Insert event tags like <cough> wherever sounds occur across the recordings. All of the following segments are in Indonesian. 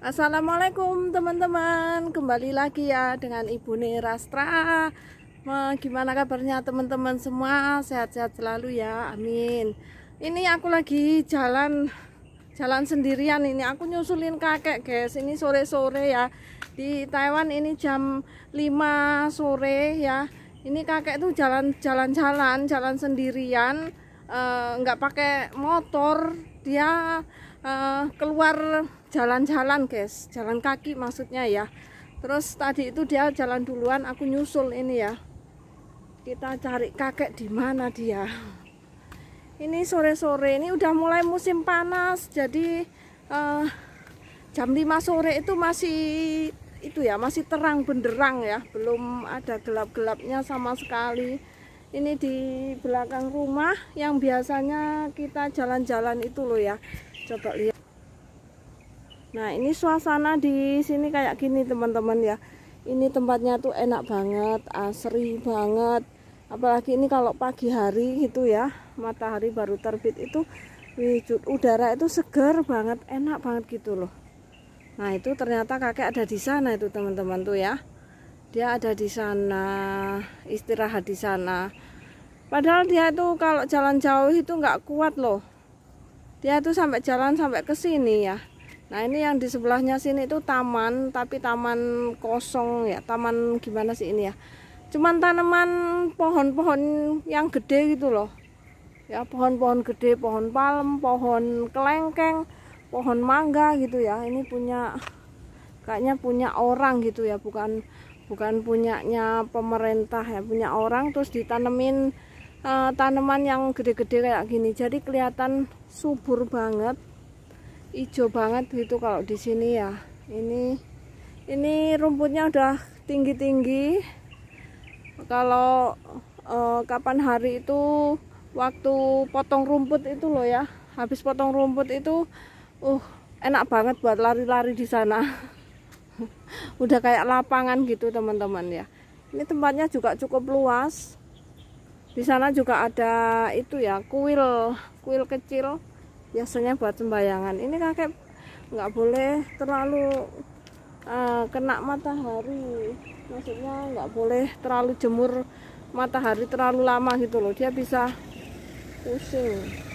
Assalamualaikum teman-teman Kembali lagi ya dengan Ibu Nirastra. Gimana kabarnya teman-teman semua Sehat-sehat selalu ya amin Ini aku lagi jalan Jalan sendirian ini Aku nyusulin kakek guys Ini sore-sore ya Di Taiwan ini jam 5 sore ya Ini kakek tuh jalan-jalan-jalan Jalan sendirian eh, nggak uh, pakai motor dia uh, keluar jalan-jalan guys jalan kaki maksudnya ya terus tadi itu dia jalan duluan aku nyusul ini ya kita cari kakek di mana dia ini sore-sore ini udah mulai musim panas jadi uh, jam 5 sore itu masih itu ya masih terang benderang ya belum ada gelap-gelapnya sama sekali ini di belakang rumah yang biasanya kita jalan-jalan itu loh ya coba lihat nah ini suasana di sini kayak gini teman-teman ya ini tempatnya tuh enak banget asri banget apalagi ini kalau pagi hari gitu ya matahari baru terbit itu wujud udara itu seger banget enak banget gitu loh nah itu ternyata kakek ada di sana itu teman-teman tuh ya dia ada di sana istirahat di sana padahal dia tuh kalau jalan jauh itu nggak kuat loh dia tuh sampai jalan sampai ke sini ya nah ini yang di sebelahnya sini itu taman tapi taman kosong ya taman gimana sih ini ya cuman tanaman pohon-pohon yang gede gitu loh ya pohon-pohon gede pohon palem pohon kelengkeng pohon mangga gitu ya ini punya kayaknya punya orang gitu ya bukan bukan punyanya pemerintah ya punya orang terus ditanemin uh, tanaman yang gede-gede kayak gini jadi kelihatan subur banget hijau banget gitu kalau di sini ya ini ini rumputnya udah tinggi-tinggi kalau uh, kapan hari itu waktu potong rumput itu loh ya habis potong rumput itu uh enak banget buat lari-lari di sana <laughs> <laughs> udah kayak lapangan gitu teman-teman ya ini tempatnya juga cukup luas di sana juga ada itu ya kuil kuil kecil biasanya buat sembayangan ini kakek nggak boleh terlalu uh, kena matahari maksudnya nggak boleh terlalu jemur matahari terlalu lama gitu loh dia bisa pusing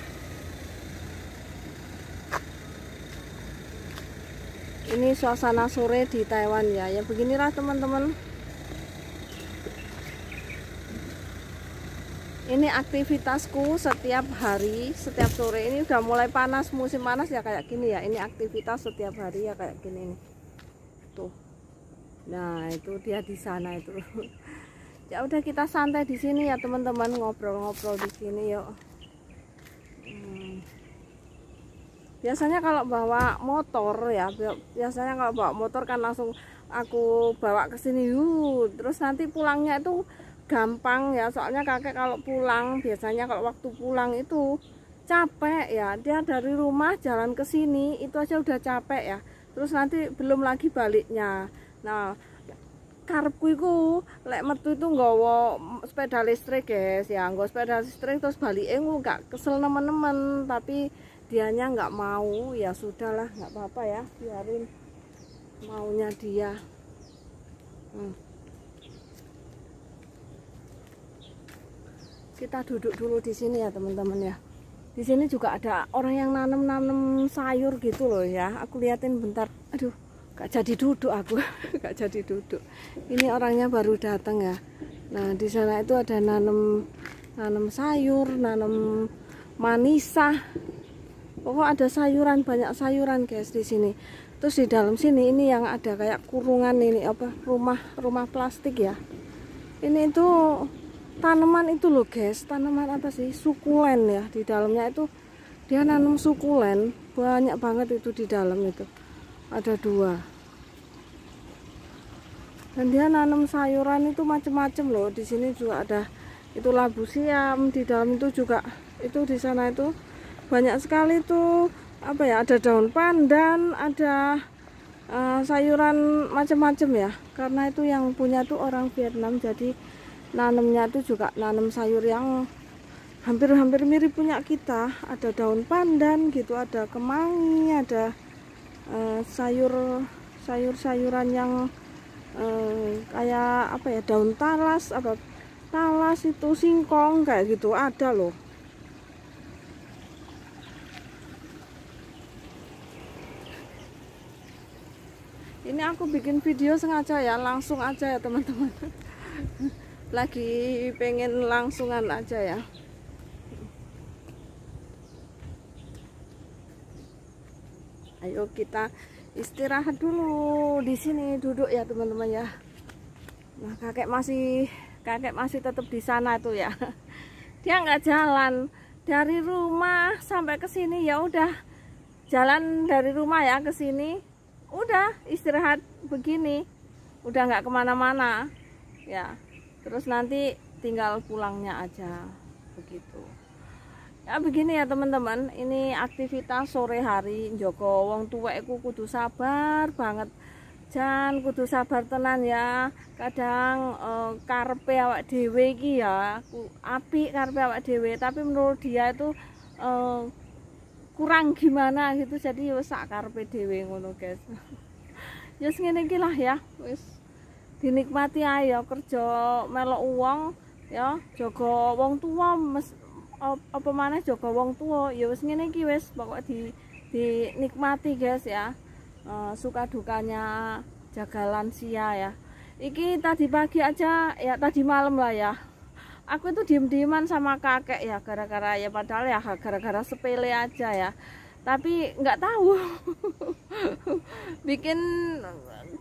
ini suasana sore di Taiwan ya ya beginilah teman-teman ini aktivitasku setiap hari setiap sore ini udah mulai panas musim panas ya kayak gini ya ini aktivitas setiap hari ya kayak gini nih tuh nah itu dia di sana itu <laughs> ya udah kita santai di sini ya teman-teman ngobrol-ngobrol di sini yuk hmm biasanya kalau bawa motor ya biasanya kalau bawa motor kan langsung aku bawa ke sini yuk terus nanti pulangnya itu gampang ya soalnya kakek kalau pulang biasanya kalau waktu pulang itu capek ya dia dari rumah jalan ke sini itu aja udah capek ya terus nanti belum lagi baliknya nah karepku itu lek metu itu nggawa sepeda listrik guys ya enggak sepeda listrik terus balik eh kesel nemen-nemen tapi dianya nggak mau ya sudahlah nggak apa-apa ya biarin maunya dia hmm. kita duduk dulu di sini ya teman-teman ya di sini juga ada orang yang nanam-nanam sayur gitu loh ya aku liatin bentar aduh gak jadi duduk aku <laughs> gak jadi duduk ini orangnya baru datang ya nah di sana itu ada nanam nanam sayur nanam manisah pokok oh, ada sayuran banyak sayuran guys di sini terus di dalam sini ini yang ada kayak kurungan ini apa rumah rumah plastik ya ini itu tanaman itu loh guys tanaman apa sih sukulen ya di dalamnya itu dia nanam sukulen banyak banget itu di dalam itu ada dua dan dia nanam sayuran itu macem-macem loh di sini juga ada itu labu siam di dalam itu juga itu di sana itu banyak sekali tuh apa ya ada daun pandan ada uh, sayuran macam-macam ya karena itu yang punya tuh orang Vietnam jadi nanemnya tuh juga nanem sayur yang hampir-hampir mirip punya kita ada daun pandan gitu ada kemangi ada uh, sayur sayur-sayuran yang uh, kayak apa ya daun talas apa talas itu singkong kayak gitu ada loh ini aku bikin video sengaja ya langsung aja ya teman-teman <laughs> lagi pengen langsungan aja ya ayo kita istirahat dulu di sini duduk ya teman-teman ya nah kakek masih kakek masih tetap di sana tuh ya <laughs> dia nggak jalan dari rumah sampai ke sini ya udah jalan dari rumah ya ke sini udah istirahat begini udah nggak kemana-mana ya terus nanti tinggal pulangnya aja begitu ya begini ya teman-teman ini aktivitas sore hari Joko wong aku kudu sabar banget jangan kudu sabar tenan ya kadang eh, karpe awak dewe ya api karpe awak dewe tapi menurut dia itu eh, kurang gimana gitu jadi ya sakar PDW ngono guys ya segini ini lah ya wis dinikmati ayo kerja melok uang ya jaga wong tua mes, apa mana jaga wong tua ya wis ngene iki wis pokok di dinikmati guys ya uh, suka dukanya jaga lansia ya iki tadi pagi aja ya tadi malam lah ya aku itu diem-dieman sama kakek ya gara-gara ya padahal ya gara-gara sepele aja ya tapi nggak tahu <laughs> bikin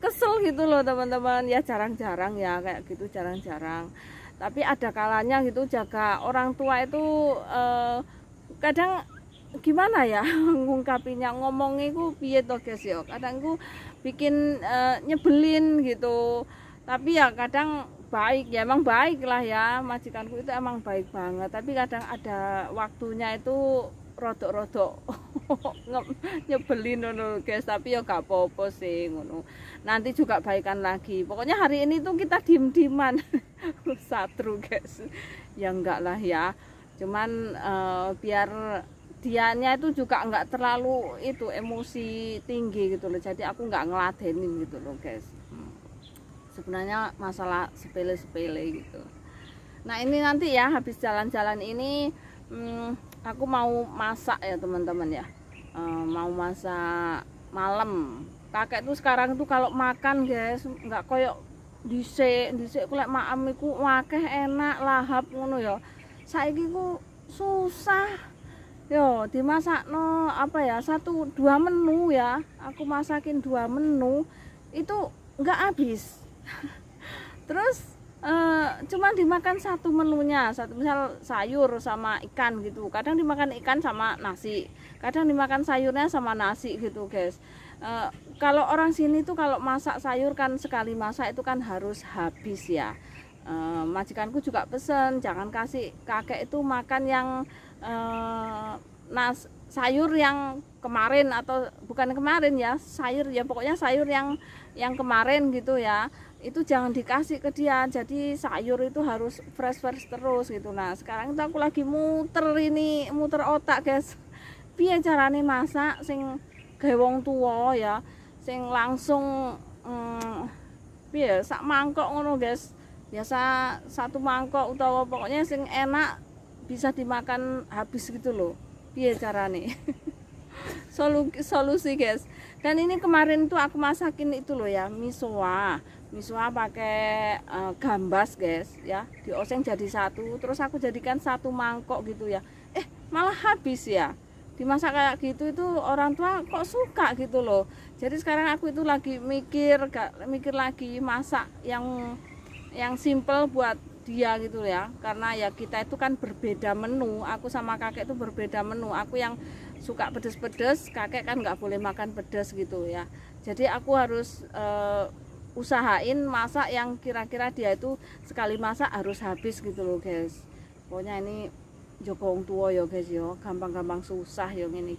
kesel gitu loh teman-teman ya jarang-jarang ya kayak gitu jarang-jarang tapi ada kalanya gitu jaga orang tua itu eh, kadang gimana ya <laughs> ngungkapinya ngomongnya ku piye to guys yo ya? kadang ku bikin eh, nyebelin gitu tapi ya kadang baik ya emang baik lah ya majikanku itu emang baik banget tapi kadang ada waktunya itu rodok-rodok <laughs> nyebelin dulu guys tapi ya gak apa-apa sih ngono nanti juga baikan lagi pokoknya hari ini tuh kita diem-dieman <laughs> satru guys ya enggak lah ya cuman uh, biar dianya itu juga enggak terlalu itu emosi tinggi gitu loh jadi aku enggak ngeladenin gitu loh guys sebenarnya masalah sepele-sepele gitu nah ini nanti ya habis jalan-jalan ini hmm, aku mau masak ya teman-teman ya eh, mau masak malam kakek tuh sekarang tuh kalau makan guys nggak koyok disek dhisik kulek maam iku wakeh enak lahap ngono ya saiki ku susah yo no apa ya satu dua menu ya aku masakin dua menu itu nggak habis <laughs> terus e, eh, cuman dimakan satu menunya satu misal sayur sama ikan gitu kadang dimakan ikan sama nasi kadang dimakan sayurnya sama nasi gitu guys e, kalau orang sini tuh kalau masak sayur kan sekali masak itu kan harus habis ya e, majikanku juga pesen jangan kasih kakek itu makan yang e, nas sayur yang kemarin atau bukan kemarin ya sayur ya pokoknya sayur yang yang kemarin gitu ya itu jangan dikasih ke dia jadi sayur itu harus fresh fresh terus gitu nah sekarang itu aku lagi muter ini muter otak guys piye carane masak sing gawang tua ya sing langsung hmm, sak mangkok ngono guys biasa satu mangkok utawa pokoknya sing enak bisa dimakan habis gitu loh piye carane <laughs> solusi solusi guys dan ini kemarin tuh aku masakin itu loh ya misoa misua pakai uh, eh, gambas guys ya dioseng jadi satu terus aku jadikan satu mangkok gitu ya eh malah habis ya dimasak kayak gitu itu orang tua kok suka gitu loh jadi sekarang aku itu lagi mikir gak mikir lagi masak yang yang simple buat dia gitu ya karena ya kita itu kan berbeda menu aku sama kakek itu berbeda menu aku yang suka pedes-pedes kakek kan nggak boleh makan pedes gitu ya jadi aku harus e, usahain masak yang kira-kira dia itu sekali masak harus habis gitu loh guys pokoknya ini jokong tua ya guys yo ya. gampang-gampang susah yo ini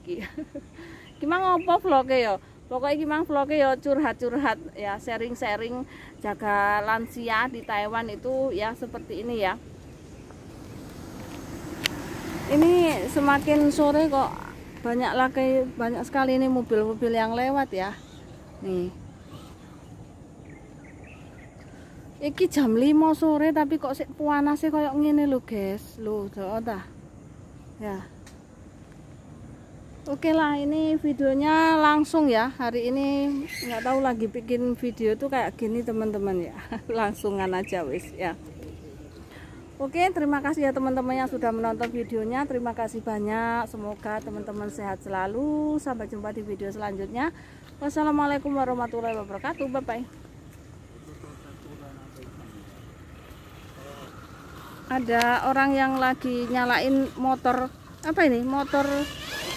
gimana ngopo vlognya yo pokoknya gimana vlognya yo curhat-curhat ya sharing-sharing jaga lansia di Taiwan itu ya seperti ini ya ini semakin sore kok banyak lagi banyak sekali ini mobil-mobil yang lewat ya nih Iki jam 5 sore tapi kok sik panase koyo ngene lho, guys. Lho, doa ta. Ya. Oke lah, ini videonya langsung ya. Hari ini nggak tahu lagi bikin video tuh kayak gini teman-teman ya. <laughs> Langsungan aja wis ya. Oke, terima kasih ya teman-teman yang sudah menonton videonya. Terima kasih banyak. Semoga teman-teman sehat selalu. Sampai jumpa di video selanjutnya. Wassalamualaikum warahmatullahi wabarakatuh. Bye bye. ada orang yang lagi nyalain motor apa ini motor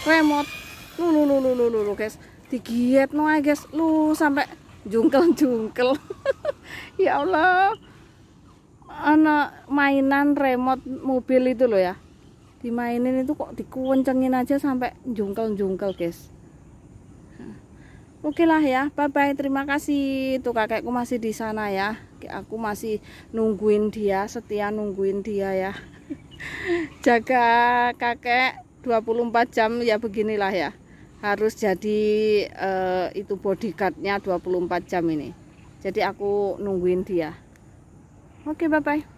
remote lu lu lu lu lu lu, guys digiat no guys lu sampai jungkel jungkel <laughs> ya Allah anak mainan remote mobil itu loh ya dimainin itu kok dikuncengin aja sampai jungkel jungkel guys Oke lah ya, bye bye. Terima kasih. Tuh kakekku masih di sana ya. Aku masih nungguin dia, setia nungguin dia ya. <laughs> Jaga kakek 24 jam ya beginilah ya. Harus jadi uh, itu bodyguardnya 24 jam ini. Jadi aku nungguin dia. Oke, bye bye.